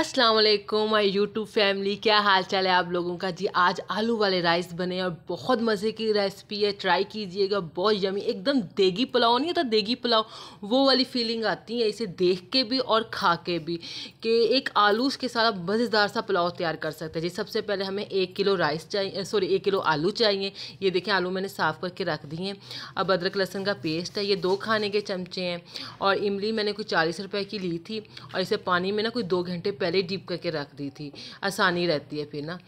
अस्सलाम वालेकुम my YouTube family क्या हाल चाल है आप लोगों का जी आज आलू वाले राइस बने और बहुत मज़े की रेसिपी है ट्राई कीजिएगा बहुत यमी एकदम देगी पुलाव नहीं होता देगी पुलाव वो वाली फीलिंग आती है इसे देख के भी और खा के भी कि एक आलू के साथ मज़ेदार सा पुलाव तैयार कर सकते हैं जी सबसे पहले हमें एक किलो राइस चाहिए सॉरी एक किलो आलू चाहिए ये देखें आलू मैंने साफ़ करके रख दिए हैं अब अदरक लहसुन का पेस्ट है ये दो खाने के चमचे हैं और इमली मैंने कोई चालीस रुपये की ली थी और इसे पानी में ना कोई दो घंटे पहले डीप करके रख दी थी आसानी रहती है फिर ना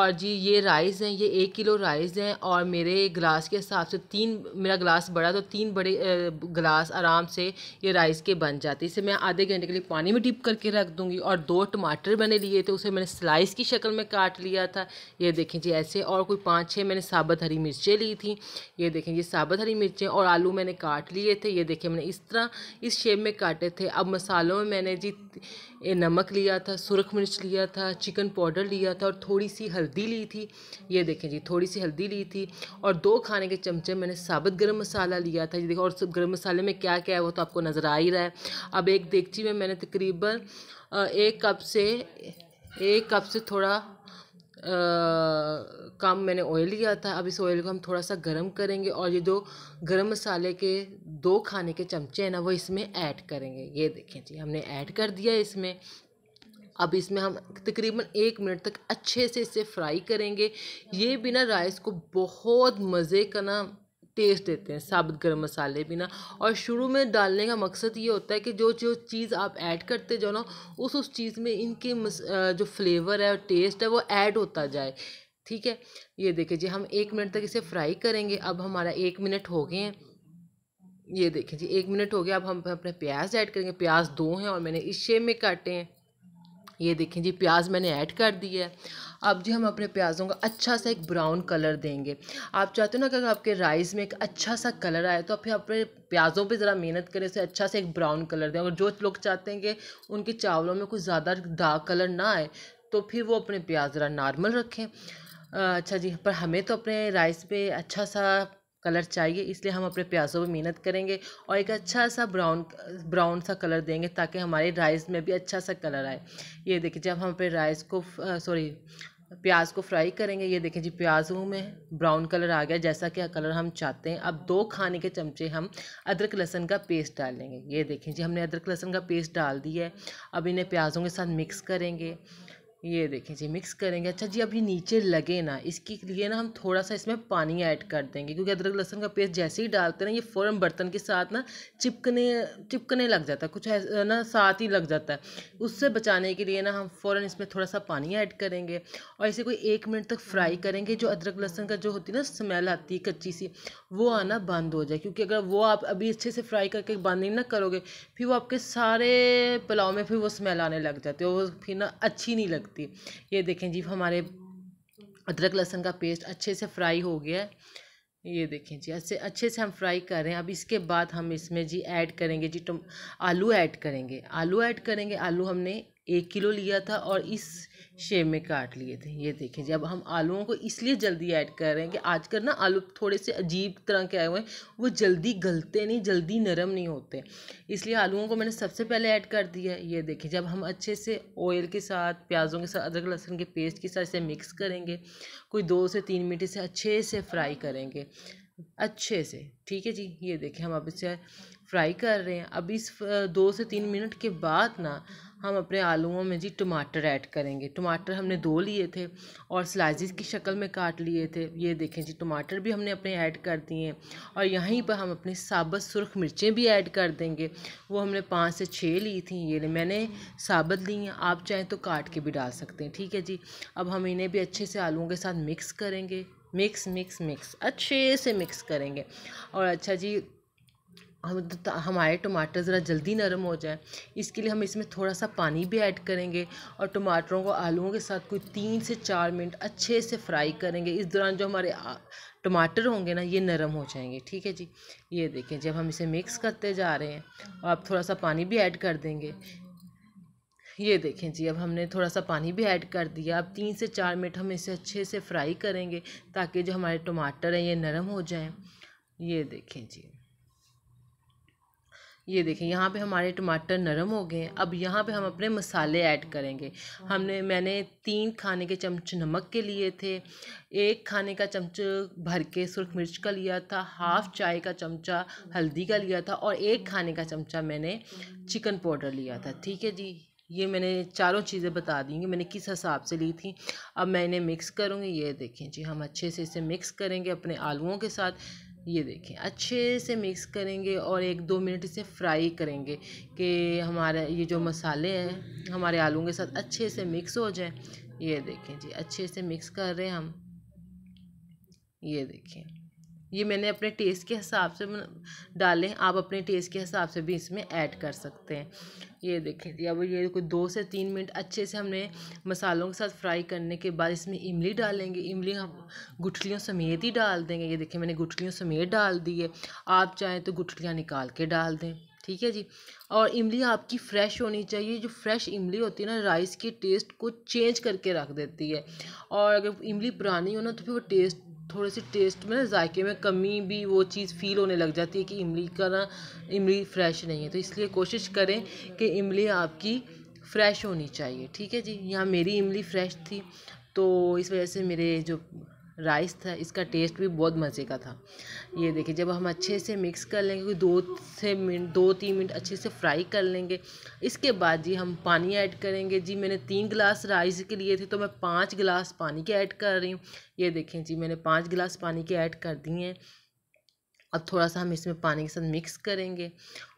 और जी ये राइस हैं ये एक किलो राइस हैं और मेरे गिलास के हिसाब से तीन मेरा गिलास बड़ा तो तीन बड़े गिलास आराम से ये राइस के बन जाते इसे मैं आधे घंटे के लिए पानी में डिप करके रख दूँगी और दो टमाटर मैंने लिए थे उसे मैंने स्लाइस की शक्ल में काट लिया था ये देखें जी ऐसे और कोई पाँच छः मैंने साबत हरी मिर्चें ली थी ये देखें जी साबत हरी मिर्चें और आलू मैंने काट लिए थे ये देखें मैंने इस तरह इस शेप में काटे थे अब मसालों में मैंने जी नमक लिया था सुरख मिर्च लिया था चिकन पाउडर लिया था और थोड़ी सी हल्दी ली थी ये देखें जी थोड़ी सी हल्दी ली थी और दो खाने के चमचे मैंने साबुत गर्म मसाला लिया था ये देखो और सब गर्म मसाले में क्या क्या है वो तो आपको नज़र आ ही रहा है अब एक देखची में मैंने तकरीबन एक कप से एक कप से थोड़ा आ, काम मैंने ऑयल लिया था अब इस ऑयल को हम थोड़ा सा गर्म करेंगे और ये जो गरम मसाले के दो खाने के चमचे हैं ना वो इसमें ऐड करेंगे ये देखें जी हमने ऐड कर दिया इसमें अब इसमें हम तकरीबन एक मिनट तक अच्छे से इसे फ्राई करेंगे ये बिना राइस को बहुत मज़े का ना टेस्ट देते हैं साबुत गर्म मसाले बिना और शुरू में डालने का मकसद ये होता है कि जो जो चीज़ आप ऐड करते जाओ ना उस उस चीज़ में इनके जो फ्लेवर है और टेस्ट है वो ऐड होता जाए ठीक है ये देखिए जी हम एक मिनट तक इसे फ्राई करेंगे अब हमारा एक मिनट हो गए हैं ये देखिए जी एक मिनट हो गया अब हम अपने प्याज ऐड करेंगे प्याज दो हैं और मैंने इस शेप में काटे हैं ये देखें जी प्याज मैंने ऐड कर दिया है अब जी हम अपने प्याज़ों का अच्छा सा एक ब्राउन कलर देंगे आप चाहते हो ना अगर आपके राइस में एक अच्छा सा कलर आए तो आप फिर अपने प्याज़ों पे ज़रा मेहनत करें उसे अच्छा सा एक ब्राउन कलर दें और जो लोग चाहते हैं कि उनके चावलों में कुछ ज़्यादा डार्क कलर ना आए तो फिर वो अपने प्याज ज़रा नॉर्मल रखें अच्छा जी पर हमें तो अपने राइस पर अच्छा सा कलर चाहिए इसलिए हम अपने प्याज़ों में मेहनत करेंगे और एक अच्छा सा ब्राउन ब्राउन सा कलर देंगे ताकि हमारे राइस में भी अच्छा सा कलर आए ये देखिए जब हम अपने राइस को सॉरी प्याज को फ्राई करेंगे ये देखें जी प्याजों में ब्राउन कलर आ गया जैसा कि कलर हम चाहते हैं अब दो खाने के चमचे हम अदरक लहसन का पेस्ट डाल लेंगे ये देखें जी हमने अदरक लहसन का पेस्ट डाल दिया है अब इन्हें प्याजों के साथ मिक्स करेंगे ये देखें जी मिक्स करेंगे अच्छा जी अब ये नीचे लगे ना इसके लिए ना हम थोड़ा सा इसमें पानी ऐड कर देंगे क्योंकि अदरक लहसन का पेस्ट जैसे ही डालते ना ये फ़ौरन बर्तन के साथ ना चिपकने चिपकने लग जाता है कुछ ना साथ ही लग जाता है उससे बचाने के लिए ना हम फ़ौरन इसमें थोड़ा सा पानी ऐड करेंगे और इसे कोई एक मिनट तक फ्राई करेंगे जो अदरक लहसन का जो होती है ना स्मेल आती है कच्ची सी वो आना बंद हो जाए क्योंकि अगर वो आप अभी अच्छे से फ्राई करके बंद नहीं ना करोगे फिर वो आपके सारे पुलाव में फिर वो स्मेल आने लग जाती है वो फिर ना अच्छी नहीं लगती सकती ये देखें जी हमारे अदरक लहसुन का पेस्ट अच्छे से फ्राई हो गया है ये देखें जी अच्छे अच्छे से हम फ्राई कर रहे हैं अब इसके बाद हम इसमें जी ऐड करेंगे जी टम आलू ऐड करेंगे आलू ऐड करेंगे आलू हमने एक किलो लिया था और इस शेप में काट लिए थे ये देखें जब हम आलूओं को इसलिए जल्दी ऐड कर रहे हैं कि आजकल ना आलू थोड़े से अजीब तरह के आए हुए हैं वो जल्दी गलते नहीं जल्दी नरम नहीं होते इसलिए आलूओं को मैंने सबसे पहले ऐड कर दिया है ये देखें जब हम अच्छे से ऑयल के साथ प्याज़ों के साथ अदरक लहसुन के पेस्ट के साथ इसे मिक्स करेंगे कोई दो से तीन मिनट इसे अच्छे से फ्राई करेंगे अच्छे से ठीक है जी ये देखें हम अब इसे फ्राई कर रहे हैं अब इस दो से तीन मिनट के बाद ना हम अपने आलूओं में जी टमाटर ऐड करेंगे टमाटर हमने दो लिए थे और स्लाइसिस की शक्ल में काट लिए थे ये देखें जी टमाटर भी हमने अपने ऐड कर दिए और यहीं पर हम अपनी साबत सुरख मिर्चें भी ऐड कर देंगे वो हमने पाँच से छः ली थी ये मैंने साबत ली हैं आप चाहें तो काट के भी डाल सकते हैं ठीक है जी अब हम इन्हें भी अच्छे से आलुओं के साथ मिक्स करेंगे मिक्स मिक्स मिक्स अच्छे से मिक्स करेंगे और अच्छा जी हम तो, तो, हमारे टमाटर ज़रा जल्दी नरम हो जाए इसके लिए हम इसमें थोड़ा सा पानी भी ऐड करेंगे और टमाटरों को आलूओं के साथ कोई तीन से चार मिनट अच्छे से फ्राई करेंगे इस दौरान जो हमारे टमाटर होंगे ना ये नरम हो जाएंगे ठीक है जी ये देखें जब हम इसे मिक्स करते जा रहे हैं और आप थोड़ा सा पानी भी ऐड कर देंगे ये देखें जी अब हमने थोड़ा सा पानी भी ऐड कर दिया अब तीन से चार मिनट हम इसे अच्छे से फ्राई करेंगे ताकि जो हमारे टमाटर हैं ये नरम हो जाएं ये देखें जी ये देखें यहाँ पे हमारे टमाटर नरम हो गए हैं अब यहाँ पे हम अपने मसाले ऐड करेंगे हमने मैंने तीन खाने के चमच नमक के लिए थे एक खाने का चमच भर के सुरख मिर्च का लिया था हाफ़ चाय का चमचा हल्दी का लिया था और एक खाने का चमचा मैंने चिकन पाउडर लिया था ठीक है जी ये मैंने चारों चीज़ें बता दी मैंने किस हिसाब से ली थी अब मैं इन्हें मिक्स करूँगी ये देखें जी हम अच्छे से इसे मिक्स करेंगे अपने आलुओं के साथ ये देखें अच्छे से मिक्स करेंगे और एक दो मिनट इसे फ्राई करेंगे कि हमारे ये जो मसाले हैं हमारे आलू के साथ अच्छे से मिक्स हो जाएं ये देखें जी अच्छे से मिक्स कर रहे हैं हम ये देखें ये मैंने अपने टेस्ट के हिसाब से डालें आप अपने टेस्ट के हिसाब से भी इसमें ऐड कर सकते हैं ये देखें अब ये कोई दो से तीन मिनट अच्छे से हमने मसालों के साथ फ्राई करने के बाद इसमें इमली डालेंगे इमली हम गुठलियों समेत ही डाल देंगे ये देखें मैंने गुठलियों समेत डाल दी है आप चाहें तो गुठलियाँ निकाल के डाल दें ठीक है जी और इमली आपकी फ़्रेश होनी चाहिए जो फ्रेश इमली होती है ना राइस के टेस्ट को चेंज करके रख देती है और अगर इमली पुरानी हो ना तो फिर वो टेस्ट थोड़े से टेस्ट में ना जायके में कमी भी वो चीज़ फील होने लग जाती है कि इमली का ना इमली फ्रेश नहीं है तो इसलिए कोशिश करें कि इमली आपकी फ्रेश होनी चाहिए ठीक है जी यहाँ मेरी इमली फ्रेश थी तो इस वजह से मेरे जो राइस था इसका टेस्ट भी बहुत मज़े का था ये देखिए जब हम अच्छे से मिक्स कर लेंगे दो से मिनट दो तीन मिनट अच्छे से फ्राई कर लेंगे इसके बाद जी हम पानी ऐड करेंगे जी मैंने तीन गिलास राइस के लिए थे तो मैं पाँच गिलास पानी के ऐड कर रही हूँ ये देखें जी मैंने पाँच गिलास पानी के ऐड कर दिए हैं और थोड़ा सा हम इसमें पानी के साथ मिक्स करेंगे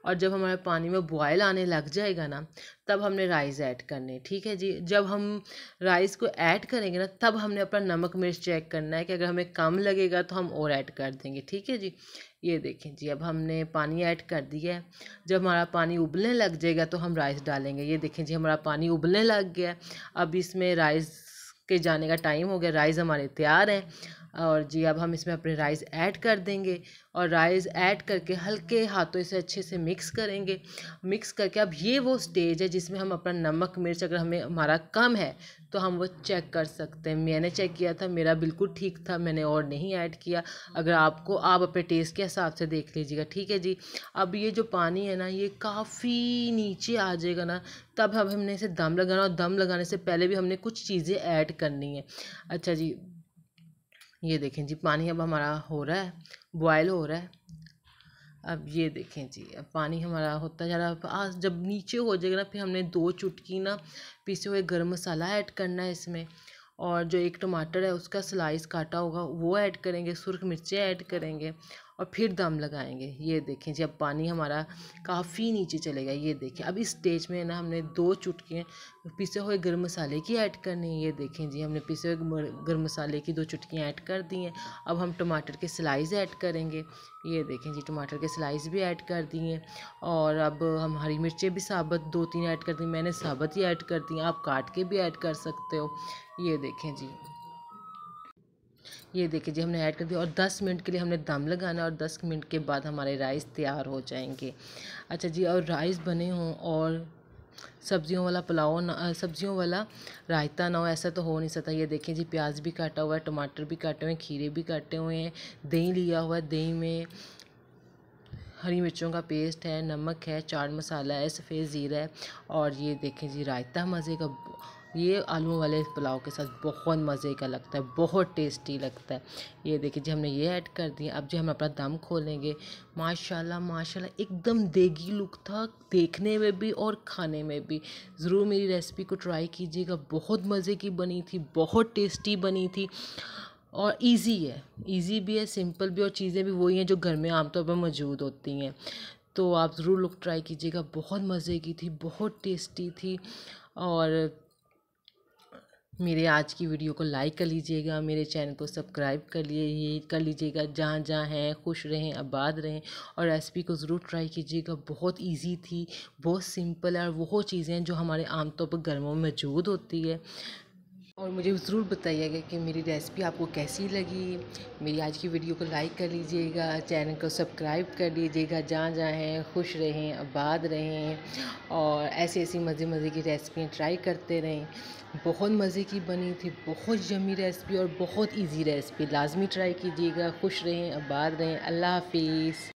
और जब हमारे पानी में बॉयल आने लग जाएगा ना तब हमने राइस ऐड करने ठीक है जी जब हम राइस को ऐड करेंगे ना तब हमने अपना नमक मिर्च चेक करना है कि अगर हमें कम लगेगा तो हम और ऐड कर देंगे ठीक है जी ये देखें जी अब हमने पानी ऐड कर दिया है जब हमारा पानी उबलने लग जाएगा तो हम राइस डालेंगे ये देखें जी हमारा पानी उबलने लग गया अब इसमें राइस के जाने का टाइम हो गया राइस हमारे तैयार हैं और जी अब हम इसमें अपने राइस ऐड कर देंगे और राइस ऐड करके हल्के हाथों से अच्छे से मिक्स करेंगे मिक्स करके अब ये वो स्टेज है जिसमें हम अपना नमक मिर्च अगर हमें हमारा कम है तो हम वो चेक कर सकते हैं मैंने चेक किया था मेरा बिल्कुल ठीक था मैंने और नहीं ऐड किया अगर आपको आप अपने टेस्ट के हिसाब से देख लीजिएगा ठीक है जी अब ये जो पानी है ना ये काफ़ी नीचे आ जाएगा ना तब हम हमने इसे दम लगाना और दम लगाने से पहले भी हमने कुछ चीज़ें ऐड करनी है अच्छा जी ये देखें जी पानी अब हमारा हो रहा है बॉयल हो रहा है अब ये देखें जी अब पानी हमारा होता जा रहा आज जब नीचे हो जाएगा ना फिर हमने दो चुटकी ना पीसे हुए गर्म मसाला ऐड करना है इसमें और जो एक टमाटर है उसका स्लाइस काटा होगा वो ऐड करेंगे सुरख मिर्चें ऐड करेंगे और फिर दम लगाएंगे ये देखें जब पानी हमारा काफ़ी नीचे चलेगा ये देखें अब इस स्टेज में ना हमने दो चुटकियाँ पिसे हुए गर्म मसाले की ऐड करनी है ये देखें जी हमने पिसे हुए गर्म मसाले की दो चुटकियाँ ऐड कर दी हैं अब हम टमाटर के स्लाइस ऐड करेंगे ये देखें जी टमाटर के स्लाइस भी ऐड कर दिए और अब हम हरी मिर्चें भी साबत दो तीन ऐड कर दी मैंने साबत ही ऐड कर दी आप काट के भी ऐड कर सकते हो ये देखें जी ये देखिए जी हमने ऐड कर दिया और 10 मिनट के लिए हमने दम लगाना और 10 मिनट के बाद हमारे राइस तैयार हो जाएंगे अच्छा जी और राइस बने हों और सब्जियों वाला पुलाव ना सब्जियों वाला रायता ना हो ऐसा तो हो नहीं सकता ये देखें जी प्याज भी काटा हुआ है टमाटर भी काटे हुए हैं खीरे भी काटे हुए हैं दही लिया हुआ है दही में हरी मिर्चों का पेस्ट है नमक है चाट मसाला है सफ़ेद ज़ीरा है और ये देखें जी रायता मज़े का ये आलू वाले पुलाव के साथ बहुत मज़े का लगता है बहुत टेस्टी लगता है ये देखिए जी हमने ये ऐड कर दिया अब जी हम अपना दम खोलेंगे माशाल्लाह माशाल्लाह एकदम देगी लुक था देखने में भी और खाने में भी ज़रूर मेरी रेसिपी को ट्राई कीजिएगा बहुत मज़े की बनी थी बहुत टेस्टी बनी थी और इजी है इजी भी है सिंपल भी और चीज़ें भी वही हैं जो घर में आमतौर पर मौजूद होती हैं तो आप ज़रूर लुक ट्राई कीजिएगा बहुत मज़े की थी बहुत टेस्टी थी और मेरे आज की वीडियो को लाइक कर लीजिएगा मेरे चैनल को सब्सक्राइब कर लिए कर लीजिएगा जहाँ जहाँ हैं खुश रहें आबाद रहें और रेसिपी को ज़रूर ट्राई कीजिएगा बहुत इजी थी बहुत सिंपल है और वो चीज़ें जो हमारे आमतौर पर गर्मों में मौजूद होती है और मुझे ज़रूर बताइएगा कि मेरी रेसिपी आपको कैसी लगी मेरी आज की वीडियो को लाइक कर लीजिएगा चैनल को सब्सक्राइब कर लीजिएगा जहाँ जहाँ हैं खुश रहें आबाद रहें और ऐसी ऐसी मज़े मज़े की रेसिपियाँ ट्राई करते रहें बहुत मज़े की बनी थी बहुत जमी रेसिपी और बहुत इजी रेसिपी लाजमी ट्राई कीजिएगा खुश रहें आबाद रहें अल्लाह हाफिज़